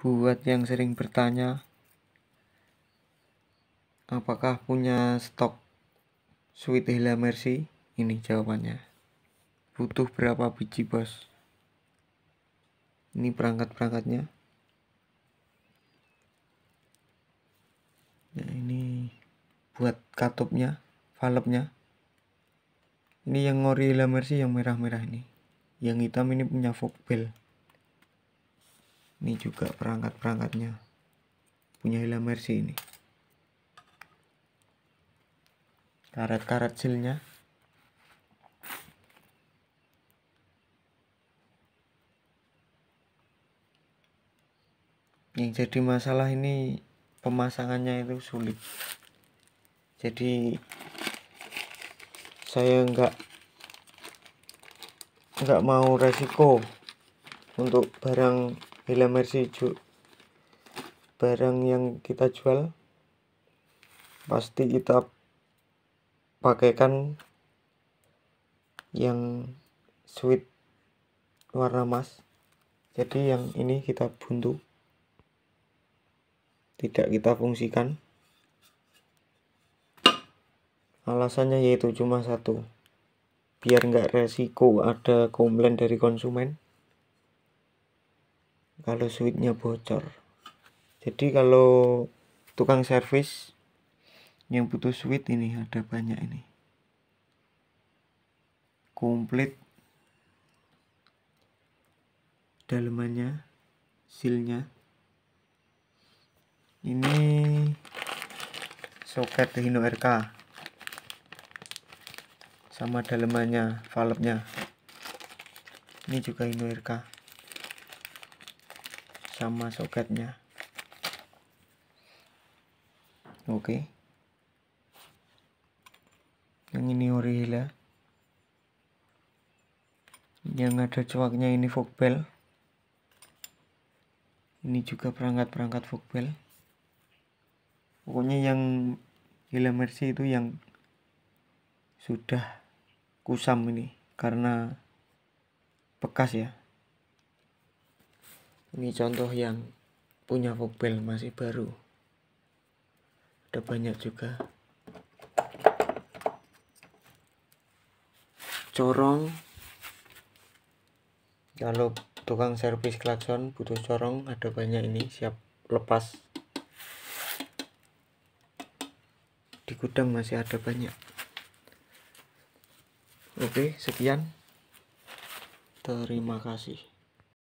buat yang sering bertanya apakah punya stok sweet hila Mercy ini jawabannya butuh berapa biji bos ini perangkat-perangkatnya nah ini buat katupnya valve nya ini yang ori hila Mercy yang merah-merah ini yang hitam ini punya bell ini juga perangkat-perangkatnya punya Hila Mercy ini karet-karet silnya yang jadi masalah ini pemasangannya itu sulit jadi saya enggak nggak mau resiko untuk barang Bila masih barang yang kita jual pasti kita pakaikan yang sweet warna emas jadi yang ini kita buntu tidak kita fungsikan alasannya yaitu cuma satu biar nggak resiko ada komplain dari konsumen kalau switchnya bocor jadi kalau tukang servis yang butuh switch ini ada banyak ini komplit dalemannya silnya ini soket Hino RK sama dalemannya valve nya ini juga Hino RK sama soketnya oke yang ini ori ya. yang ada cuaknya ini fogbel ini juga perangkat-perangkat fogbel pokoknya yang Hila Mercy itu yang sudah kusam ini karena bekas ya ini contoh yang punya Vokbel masih baru. Ada banyak juga. Corong. Kalau tukang servis klakson butuh corong ada banyak ini siap lepas. Di gudang masih ada banyak. Oke, sekian. Terima kasih.